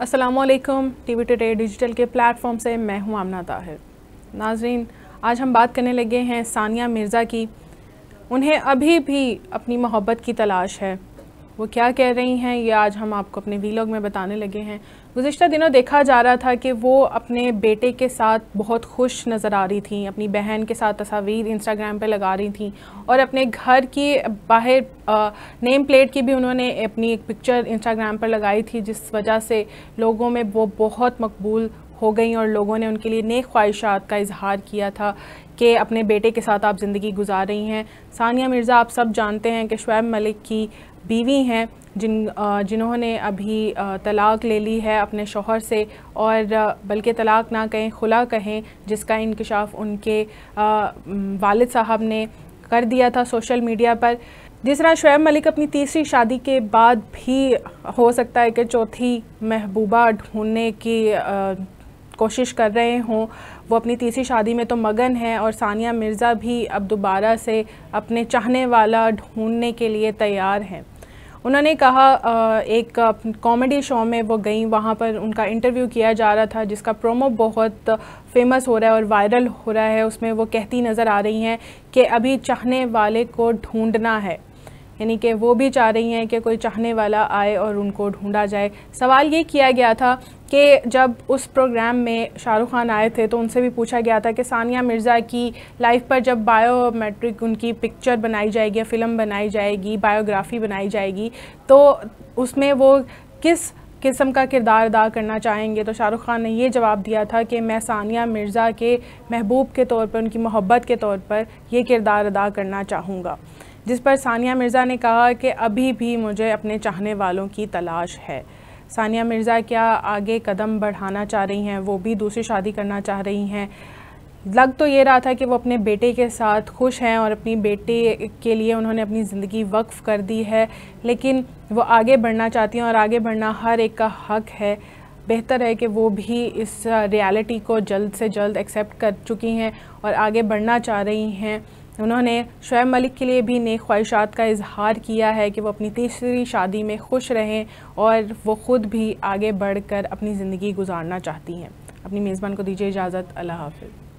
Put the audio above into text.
Aslam T V Today digital के platform से मैं हूं आमना ताहिर नाजरीन आज हम बात करने लगे हैं सानिया मिर्ज़ा की उन्हें अभी भी अपनी मोहब्बत की तलाश है वो क्या कह रही हैं ये आज हम आपको अपने वीलॉग में बताने लगे हैं गुज्त दिनों देखा जा रहा था कि वो अपने बेटे के साथ बहुत खुश नज़र आ रही थी अपनी बहन के साथ तस्वीर इंस्टाग्राम पर लगा रही थी और अपने घर की बाहर नेम प्लेट की भी उन्होंने अपनी एक पिक्चर इंस्टाग्राम पर लगाई थी जिस वजह से लोगों में वो बहुत मकबूल हो गई और लोगों ने उनके लिए नेक ख्वाहिशात का इजहार किया था कि अपने बेटे के साथ आप ज़िंदगी गुजार रही हैं सानिया मिर्ज़ा आप सब जानते हैं कि शुएब मलिक की बीवी हैं जिन जिन्होंने अभी तलाक ले ली है अपने शोहर से और बल्कि तलाक ना कहें खुला कहें जिसका इंकशाफ उनके वालिद साहब ने कर दिया था सोशल मीडिया पर जिस तरह शुएब मलिक अपनी तीसरी शादी के बाद भी हो सकता है कि चौथी महबूबा ढूंढने की कोशिश कर रहे हों वो अपनी तीसरी शादी में तो मगन है और सानिया मिर्ज़ा भी अब दोबारा से अपने चाहने वाला ढूंढने के लिए तैयार हैं उन्होंने कहा एक कॉमेडी शो में वो गई वहाँ पर उनका इंटरव्यू किया जा रहा था जिसका प्रोमो बहुत फेमस हो रहा है और वायरल हो रहा है उसमें वो कहती नज़र आ रही हैं कि अभी चाहने वाले को ढूंढना है यानी कि वो भी चाह रही हैं कि कोई चाहने वाला आए और उनको ढूंढा जाए सवाल ये किया गया था कि जब उस प्रोग्राम में शाहरुख खान आए थे तो उनसे भी पूछा गया था कि सानिया मिर्ज़ा की लाइफ पर जब बायोमेट्रिक उनकी पिक्चर बनाई जाएगी फ़िल्म बनाई जाएगी बायोग्राफ़ी बनाई जाएगी तो उसमें वो किस किस्म का किरदार अदा करना चाहेंगे तो शाहरुख खान ने ये जवाब दिया था कि मैं सानिया मिर्ज़ा के महबूब के तौर पर उनकी मोहब्बत के तौर पर यह किरदार अदा करना चाहूँगा जिस पर सानिया मिर्ज़ा ने कहा कि अभी भी मुझे अपने चाहने वालों की तलाश है सानिया मिर्ज़ा क्या आगे कदम बढ़ाना चाह रही हैं वो भी दूसरी शादी करना चाह रही हैं लग तो ये रहा था कि वो अपने बेटे के साथ खुश हैं और अपनी बेटे के लिए उन्होंने अपनी ज़िंदगी वक्फ़ कर दी है लेकिन वो आगे बढ़ना चाहती हैं और आगे बढ़ना हर एक का हक है बेहतर है कि वो भी इस रियलिटी को जल्द से जल्द एक्सेप्ट कर चुकी हैं और आगे बढ़ना चाह रही हैं उन्होंने शुैब मलिक के लिए भी नेक ख्वाहिशात का इजहार किया है कि वो अपनी तीसरी शादी में खुश रहें और वो ख़ुद भी आगे बढ़कर अपनी ज़िंदगी गुजारना चाहती हैं अपनी मेज़बान को दीजिए इजाज़त अल्लाह हाफिज़